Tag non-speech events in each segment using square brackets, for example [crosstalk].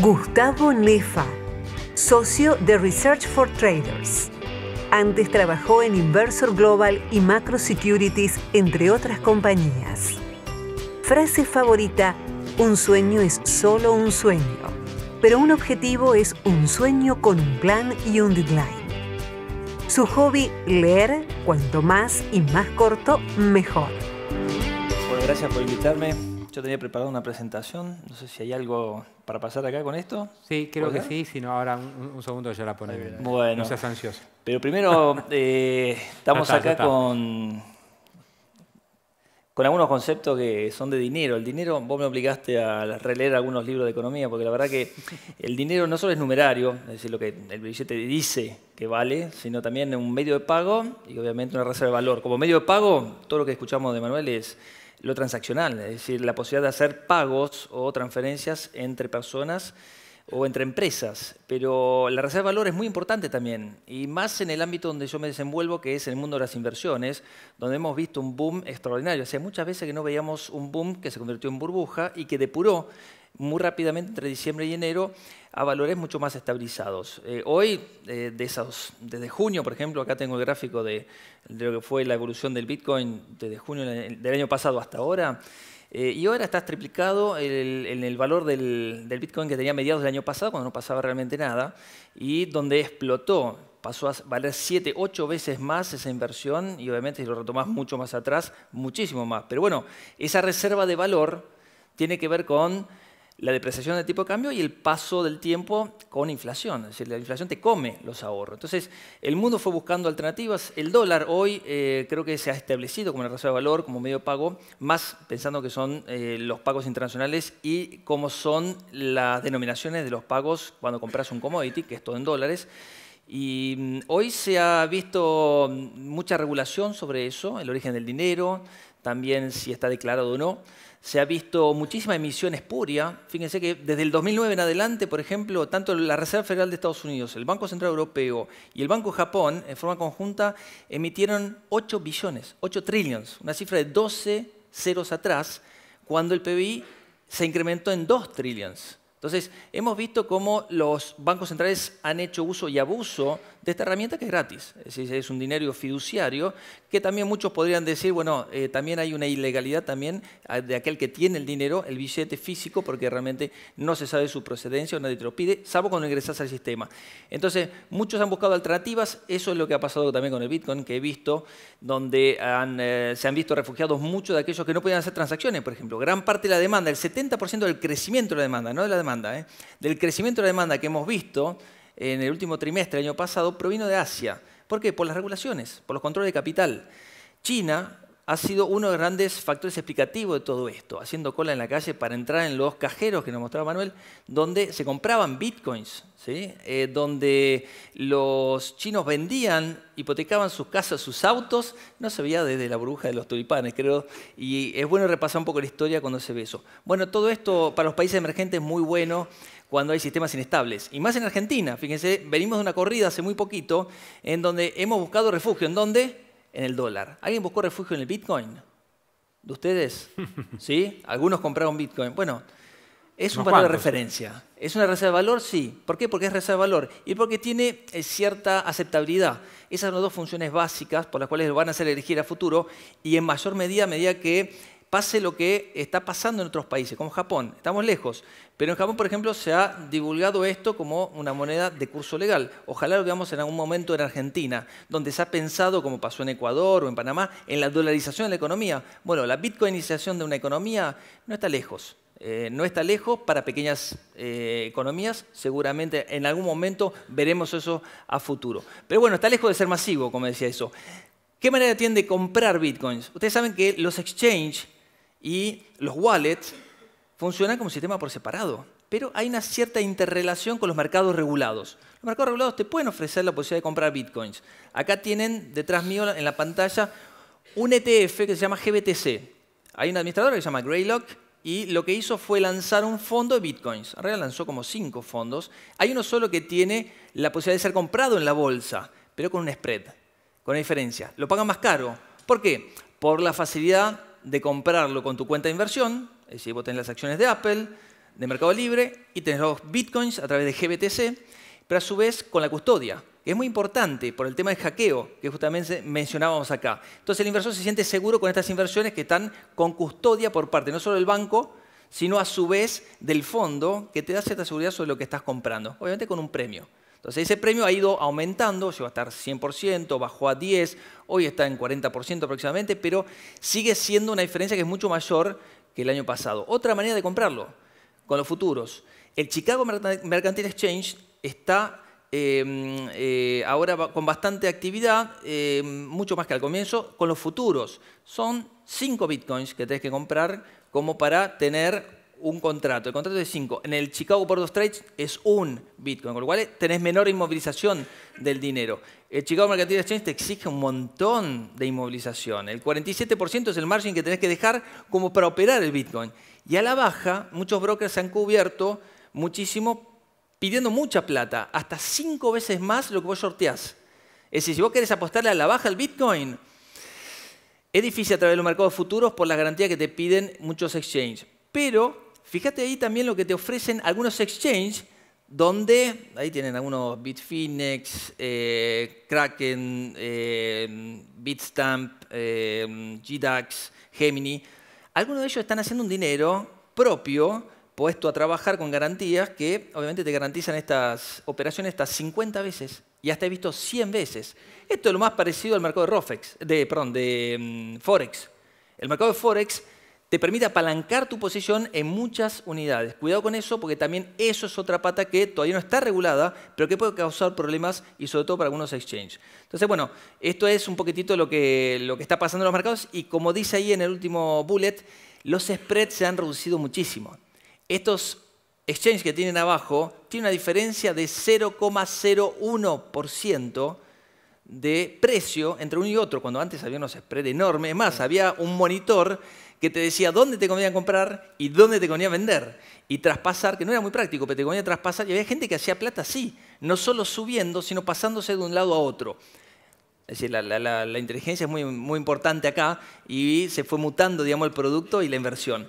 Gustavo Nefa, socio de Research for Traders. Antes trabajó en Inversor Global y Macro Securities, entre otras compañías. Frase favorita, un sueño es solo un sueño, pero un objetivo es un sueño con un plan y un deadline. Su hobby, leer, cuanto más y más corto, mejor. Bueno, gracias por invitarme. Yo tenía preparada una presentación. No sé si hay algo para pasar acá con esto. Sí, creo que sí. Si no, ahora un, segundo ya la bien. Bueno. No seas ansioso. Pero primero, [laughs] eh, estamos acá con, con algunos conceptos que son de dinero. El dinero, vos me obligaste a releer algunos libros de economía, porque la verdad que [laughs] el dinero no solo es numerario, es decir, lo que el billete dice que vale, sino también un medio de pago y obviamente una reserva de valor. Como medio de pago, todo lo que escuchamos de Manuel es lo transaccional, es decir, la posibilidad de hacer pagos o transferencias entre personas o entre empresas. Pero la reserva de valor es muy importante también, y más en el ámbito donde yo me desenvuelvo, que es el mundo de las inversiones, donde hemos visto un boom extraordinario. O sea, muchas veces que no veíamos un boom que se convirtió en burbuja y que depuró muy rápidamente entre diciembre y enero a valores mucho más estabilizados. Eh, hoy, eh, de esos, desde junio, por ejemplo, acá tengo el gráfico de, lo que fue la evolución del Bitcoin desde junio del año pasado hasta ahora, eh, y ahora está triplicado el, en el valor del, Bitcoin que tenía mediados del año pasado, cuando no pasaba realmente nada, y donde explotó. Pasó a valer 7, 8 veces más esa inversión, y obviamente si lo retomás mucho más atrás, muchísimo más. Pero bueno, esa reserva de valor tiene que ver con la depreciación del tipo de cambio y el paso del tiempo con inflación. Es decir, la inflación te come los ahorros. Entonces, el mundo fue buscando alternativas. El dólar hoy eh, creo que se ha establecido como una reserva de valor, como medio de pago, más pensando que son eh, los pagos internacionales y cómo son las denominaciones de los pagos cuando compras un commodity, que es todo en dólares. Y mm, hoy se ha visto mm, mucha regulación sobre eso, el origen del dinero, también si está declarado o no se ha visto muchísima emisión espuria. Fíjense que desde el 2009 en adelante, por ejemplo, tanto la Reserva Federal de Estados Unidos, el Banco Central Europeo y el Banco Japón, en forma conjunta, emitieron 8 billones, 8 trillions, una cifra de 12 ceros atrás, cuando el PBI se incrementó en 2 trillions. Entonces, hemos visto cómo los bancos centrales han hecho uso y abuso de esta herramienta que es gratis. Es un dinero fiduciario que también muchos podrían decir, bueno, eh, también hay una ilegalidad también ah, de aquel que tiene el dinero, el billete físico, porque realmente no se sabe su procedencia o nadie te lo pide, salvo cuando ingresas al sistema. Entonces, muchos han buscado alternativas. Eso es lo que ha pasado también con el Bitcoin, que he visto, donde eh, se han visto refugiados muchos de aquellos que no podían hacer transacciones, por ejemplo. Gran parte de la demanda, el 70% del crecimiento de la demanda, no de la demanda, eh, del crecimiento de la demanda que hemos visto, en el último trimestre del año pasado provino de Asia. ¿Por qué? Por las regulaciones, por los controles de capital. China ha sido uno de los grandes factores explicativos de todo esto, haciendo cola en la calle para entrar en los cajeros que nos mostraba Manuel, donde se compraban bitcoins, eh, donde los chinos vendían, hipotecaban sus casas, sus autos, no se veía desde la burbuja de los tulipanes, creo, y es bueno repasar un poco la historia cuando se ve eso. Bueno, todo esto para los países emergentes es muy bueno, cuando hay sistemas inestables. Y más en Argentina, fíjense, venimos de una corrida hace muy poquito en donde hemos buscado refugio. ¿En dónde? En el dólar. ¿Alguien buscó refugio en el Bitcoin? ¿De ustedes? [laughs] ¿Sí? Algunos compraron Bitcoin. Bueno, es un valor de referencia. ¿Es una reserva de valor? Sí. ¿Por qué? Porque es reserva de valor. Y porque tiene eh, cierta aceptabilidad. Esas son las dos funciones básicas por las cuales lo van a hacer elegir a futuro y en mayor medida, a medida que pase lo que está pasando en otros países, como Japón. Estamos lejos, pero en Japón, por ejemplo, se ha divulgado esto como una moneda de curso legal. Ojalá lo veamos en algún momento en Argentina, donde se ha pensado, como pasó en Ecuador o en Panamá, en la dolarización de la economía. Bueno, la bitcoinización de una economía no está lejos. Eh, no está lejos para pequeñas eh, economías, seguramente en algún momento veremos eso a futuro. Pero bueno, está lejos de ser masivo, como decía eso. ¿Qué manera tienen de comprar bitcoins? Ustedes saben que los exchanges y los wallets funcionan como sistema por separado, pero hay una cierta interrelación con los mercados regulados. Los mercados regulados te pueden ofrecer la posibilidad de comprar bitcoins. Acá tienen detrás mío en la pantalla un ETF que se llama GBTC. Hay un administrador que se llama Greylock y lo que hizo fue lanzar un fondo de bitcoins. En realidad lanzó como cinco fondos. Hay uno solo que tiene la posibilidad de ser comprado en la bolsa, pero con un spread, con una diferencia. Lo pagan más caro. ¿Por qué? Por la facilidad de comprarlo con tu cuenta de inversión, es decir, vos tenés las acciones de Apple, de Mercado Libre, y tenés los bitcoins a través de GBTC, pero a su vez con la custodia, que es muy importante por el tema del hackeo que justamente mencionábamos acá. Entonces el inversor se siente seguro con estas inversiones que están con custodia por parte no solo del banco, sino a su vez del fondo que te da cierta seguridad sobre lo que estás comprando, obviamente con un premio. Entonces ese premio ha ido aumentando, llegó a estar 100%, bajó a 10, hoy está en 40% aproximadamente, pero sigue siendo una diferencia que es mucho mayor que el año pasado. Otra manera de comprarlo, con los futuros. El Chicago Mercantile Exchange está em, eh, ahora con bastante actividad, em, mucho más que al comienzo, con los futuros. Son 5 bitcoins que tenés que comprar como para tener un contrato, el contrato es de 5, en el Chicago Board of Trade es un Bitcoin, con lo cual tenés menor inmovilización del dinero. El Chicago Mercantile Exchange te exige un montón de inmovilización. El 47% es el margin que tenés que dejar como para operar el Bitcoin. Y a la baja, muchos brokers se han cubierto muchísimo pidiendo mucha plata, hasta 5 veces más lo que vos sorteás. Es decir, si vos querés apostarle a la baja al Bitcoin, es difícil a través de los mercados futuros por las garantías que te piden muchos exchanges. Pero Fíjate ahí también lo que te ofrecen algunos exchanges donde, ahí tienen algunos Bitfinex, eh, Kraken, eh, Bitstamp, eh, GDAX, Gemini. Algunos de ellos están haciendo un dinero propio puesto a trabajar con garantías que obviamente te garantizan estas operaciones hasta 50 veces y hasta he visto 100 veces. Esto es lo más parecido al mercado de, Rofex, de, perdón, de mm, Forex. El mercado de Forex te permite apalancar tu posición en muchas unidades. Cuidado con eso porque también eso es otra pata que todavía no está regulada, pero que puede causar problemas y sobre todo para algunos exchanges. Entonces, bueno, esto es un poquitito lo que, está pasando en los mercados y como dice ahí en el último bullet, los spreads se han reducido muchísimo. Estos exchanges que tienen abajo tienen una diferencia de 0,01% de precio entre uno y otro, cuando antes había unos spreads enormes. más, había un monitor que te decía dónde te convenía comprar y dónde te convenía vender. Y traspasar, que no era muy práctico, pero te convenía traspasar. Y había gente que hacía plata así, no solo subiendo, sino pasándose de un lado a otro. Es decir, la, inteligencia es muy, muy importante acá y se fue mutando, digamos, el producto y la inversión.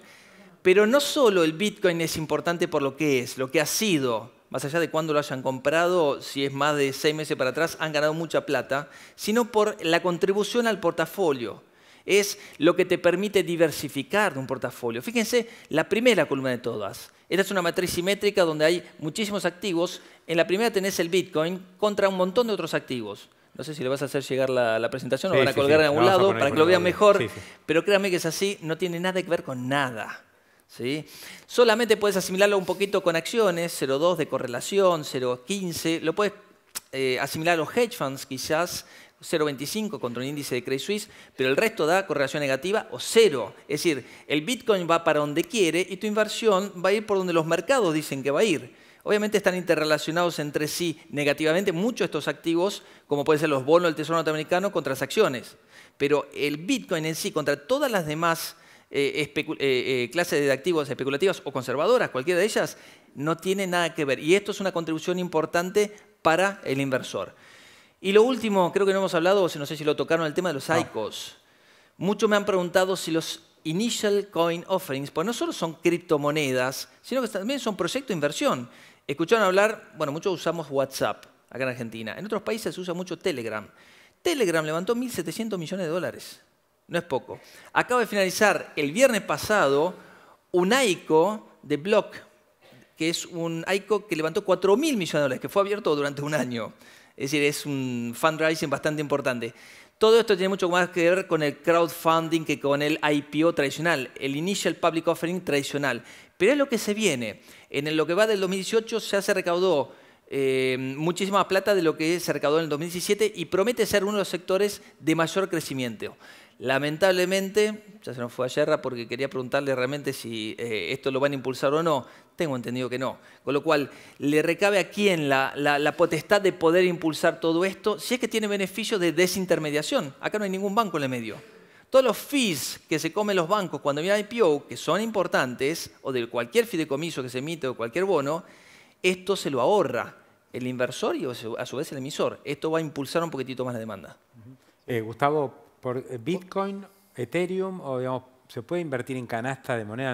Pero no solo el Bitcoin es importante por lo que es, lo que ha sido, más allá de cuándo lo hayan comprado, si es más de seis meses para atrás, han ganado mucha plata, sino por la contribución al portafolio. Es lo que te permite diversificar de un portafolio. Fíjense, la primera columna de todas. Esta es una matriz simétrica donde hay muchísimos activos. En la primera tenés el Bitcoin contra un montón de otros activos. No sé si le vas a hacer llegar la, presentación o van a colgar en algún lado para que lo vean mejor. Pero créanme que es así, no tiene nada que ver con nada. ¿Sí? Solamente puedes asimilarlo un poquito con acciones, 0,2 de correlación, 0,15. Lo puedes eh, asimilar a los hedge funds quizás, 0,25 contra un índice de Credit Suisse, pero el resto da correlación negativa o cero. Es decir, el Bitcoin va para donde quiere y tu inversión va a ir por donde los mercados dicen que va a ir. Obviamente están interrelacionados entre sí negativamente muchos de estos activos, como pueden ser los bonos del Tesoro norteamericano contra las acciones. Pero el Bitcoin en sí, contra todas las demás eh, eh, eh, clases de activos especulativas o conservadoras, cualquiera de ellas, no tiene nada que ver. Y esto es una contribución importante para el inversor. Y lo último, creo que no hemos hablado, no sé si lo tocaron, el tema de los ICOs. Muchos me han preguntado si los Initial Coin Offerings, pues no solo son criptomonedas, sino que también son proyectos de inversión. Escucharon hablar, bueno, muchos usamos WhatsApp acá en Argentina. En otros países se usa mucho Telegram. Telegram levantó 1.700 millones de dólares no es poco. Acabo de finalizar el viernes pasado un ICO de Block, que es un ICO que levantó 4 millones de dólares, que fue abierto durante un año. Es decir, es un fundraising bastante importante. Todo esto tiene mucho más que ver con el crowdfunding que con el IPO tradicional, el Initial Public Offering tradicional. Pero es lo que se viene. En lo que va del 2018 ya se recaudó eh, muchísima plata de lo que se recaudó en el 2017 y promete ser uno de los sectores de mayor crecimiento. Lamentablemente, ya se nos fue a porque quería preguntarle realmente si eh, esto lo van a impulsar o no. Tengo entendido que no. Con lo cual, ¿le recabe a quién la, potestad de poder impulsar todo esto si es que tiene beneficio de desintermediación? Acá no hay ningún banco en el medio. Todos los fees que se comen los bancos cuando viene IPO, que son importantes, o de cualquier fideicomiso que se emite o cualquier bono, esto se lo ahorra el inversor y a su vez el emisor. Esto va a impulsar un poquitito más la demanda. Eh, Gustavo, por eh, Bitcoin, Ethereum, o digamos, se puede invertir en canasta de moneda.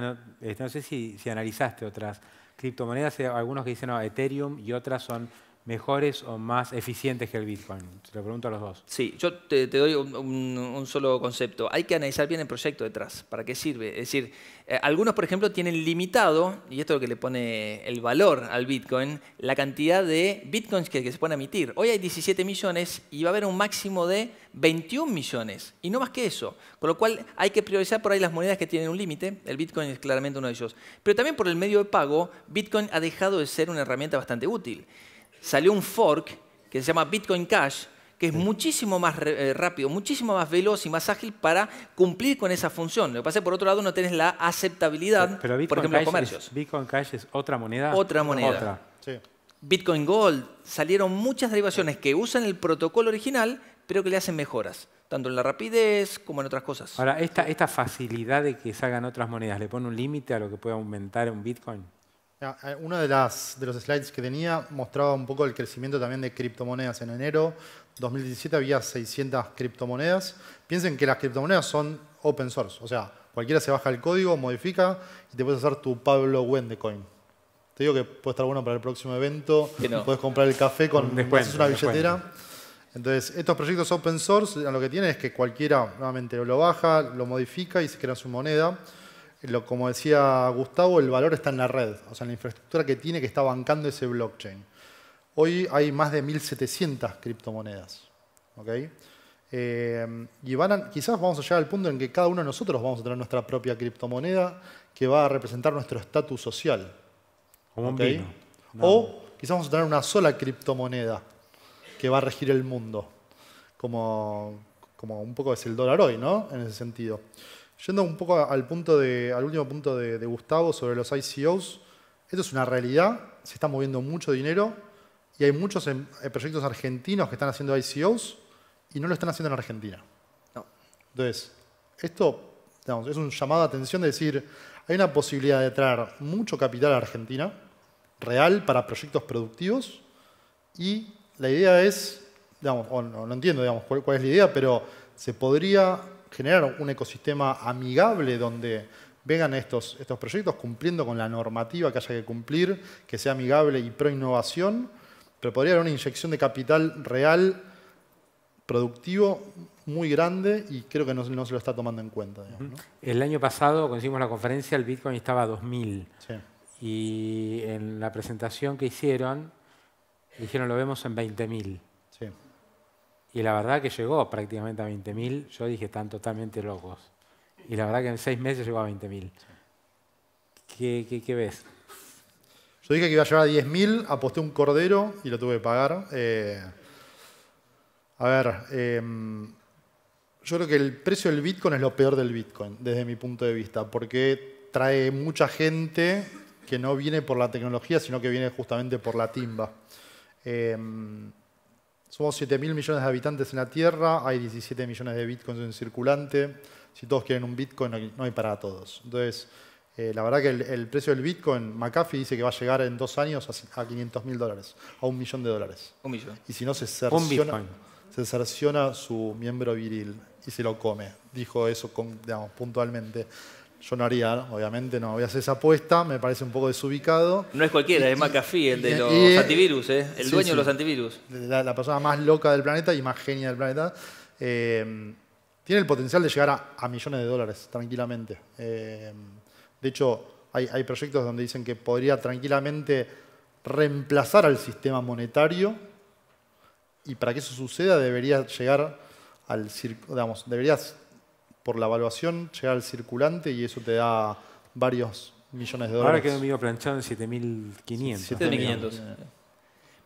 No, sé si, si analizaste otras criptomonedas, algunos que dicen no, Ethereum y otras son mejores o más eficientes que el Bitcoin? Te lo pregunto a los dos. Sí, yo te, doy un, solo concepto. Hay que analizar bien el proyecto detrás, para qué sirve. Es decir, eh, algunos, por ejemplo, tienen limitado, y esto es lo que le pone el valor al Bitcoin, la cantidad de Bitcoins que, que se pueden emitir. Hoy hay 17 millones y va a haber un máximo de 21 millones, y no más que eso. Con lo cual hay que priorizar por ahí las monedas que tienen un límite. El Bitcoin es claramente uno de ellos. Pero también por el medio de pago, Bitcoin ha dejado de ser una herramienta bastante útil salió un fork que se llama Bitcoin Cash, que es muchísimo más eh, rápido, muchísimo más veloz y más ágil para cumplir con esa función. Lo que pasa es que por otro lado no tenés la aceptabilidad, por ejemplo, en comercios. Es, Bitcoin Cash es otra moneda. Otra moneda. Bitcoin Gold, salieron muchas derivaciones que usan el protocolo original, pero que le hacen mejoras, tanto en la rapidez como en otras cosas. Ahora, esta, esta facilidad de que salgan otras monedas, ¿le pone un límite a lo que puede aumentar un Bitcoin? Ah, ah, Uno de, las, de los slides que tenía mostraba un poco el crecimiento también de criptomonedas. En enero 2017 había 600 criptomonedas. Piensen que las criptomonedas son open source, o sea, cualquiera se baja el código, modifica y te puedes hacer tu Pablo Wendecoin. Te digo que puede estar bueno para el próximo evento, puedes comprar el café con una billetera. Entonces, estos proyectos open source lo que tienen es que cualquiera nuevamente lo baja, lo modifica y se crea su moneda como decía Gustavo, el valor está en la red, o sea, en la infraestructura que tiene que está bancando ese blockchain. Hoy hay más de 1.700 criptomonedas. ¿okay? Eh, y van quizás vamos a llegar al punto en que cada uno de nosotros vamos a tener nuestra propia criptomoneda que va a representar nuestro estatus social. O quizás vamos a tener una sola criptomoneda que va a regir el mundo. Como, como un poco es el dólar hoy, ¿no? En ese sentido. Yendo un poco al, punto al último punto de, Gustavo sobre los ICOs, esto es una realidad, se está moviendo mucho dinero y hay muchos em, eh, proyectos argentinos que están haciendo ICOs y no lo están haciendo en Argentina. Entonces, esto es un llamado atención de decir, hay una posibilidad de traer mucho capital a Argentina, real, para proyectos productivos y la idea es, no, no entiendo digamos, cuál es la idea, pero se podría generar un ecosistema amigable donde vengan estos, estos proyectos cumpliendo con la normativa que haya que cumplir, que sea amigable y pro innovación, pero podría haber una inyección de capital real, productivo, muy grande y creo que no, no se lo está tomando en cuenta. El año pasado, cuando hicimos la conferencia, el Bitcoin estaba a 2.000. Sí. Y en la presentación que hicieron, dijeron lo vemos en 20.000. Sí. Y la verdad que llegó prácticamente a 20.000. Yo dije, están totalmente locos. Y la verdad que en seis meses llegó a 20.000. ¿Qué, qué, ves? Yo dije que iba a llegar a 10.000, aposté un cordero y lo tuve que pagar. Eh, a ver, em, yo creo que el precio del Bitcoin es lo peor del Bitcoin, desde mi punto de vista, porque trae mucha gente que no viene por la tecnología, sino que viene justamente por la timba. Em, somos 7 mil millones de habitantes en la Tierra, hay 17 millones de bitcoins en circulante. Si todos quieren un bitcoin, no hay para todos. Entonces, eh, la verdad que el, precio del bitcoin, McAfee dice que va a llegar en dos años a, 500 mil dólares, a un millón de dólares. Un millón. Y si no, se cerciona, se cerciona su miembro viril y se lo come. Dijo eso con, digamos, puntualmente. Yo no haría, obviamente, no voy a hacer esa apuesta, me parece un poco desubicado. No es cualquiera, es McAfee, el de ¿eh? los antivirus, el dueño de los antivirus. La, persona más loca del planeta y más genia del planeta. Eh, tiene el potencial de llegar a, millones de dólares, tranquilamente. Eh, de hecho, hay, proyectos donde dicen que podría tranquilamente reemplazar al sistema monetario y para que eso suceda debería llegar al circo, por la evaluación llega al circulante y eso te da varios millones de dólares. Ahora quedó medio planchado en 7.500. 7.500. Pero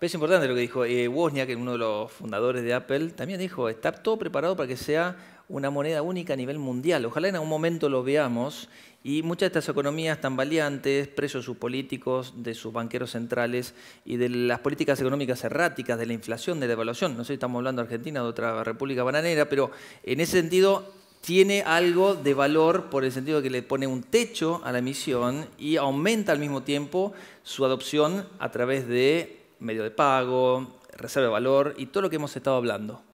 es importante lo que dijo eh, Wozniak, uno de los fundadores de Apple, también dijo, está todo preparado para que sea una moneda única a nivel mundial. Ojalá en algún momento lo veamos y muchas de estas economías tan valiantes, presos sus políticos, de sus banqueros centrales y de las políticas económicas erráticas, de la inflación, de la devaluación, No sé si estamos hablando de Argentina, de otra república bananera, pero en ese sentido tiene algo de valor por el sentido de que le pone un techo a la misión y aumenta al mismo tiempo su adopción a través de medio de pago, reserva de valor y todo lo que hemos estado hablando.